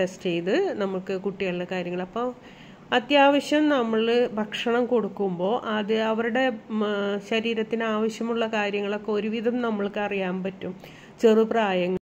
test ചെയ്ത് നമുക്ക് കുട്ടികളുടെ കാര്യങ്ങൾ അപ്പോൾ അത്യാവശ്യം നമ്മൾ ഭക്ഷണം കൊടുക്കുമ്പോൾ അത് അവരുടെ ശരീരത്തിന് ആവശ്യമുള്ള കാര്യങ്ങളൊക്കെ ഒരുവിധം നമ്മൾക്ക് അറിയാൻ പറ്റും ചെറുപ്രായങ്ങൾ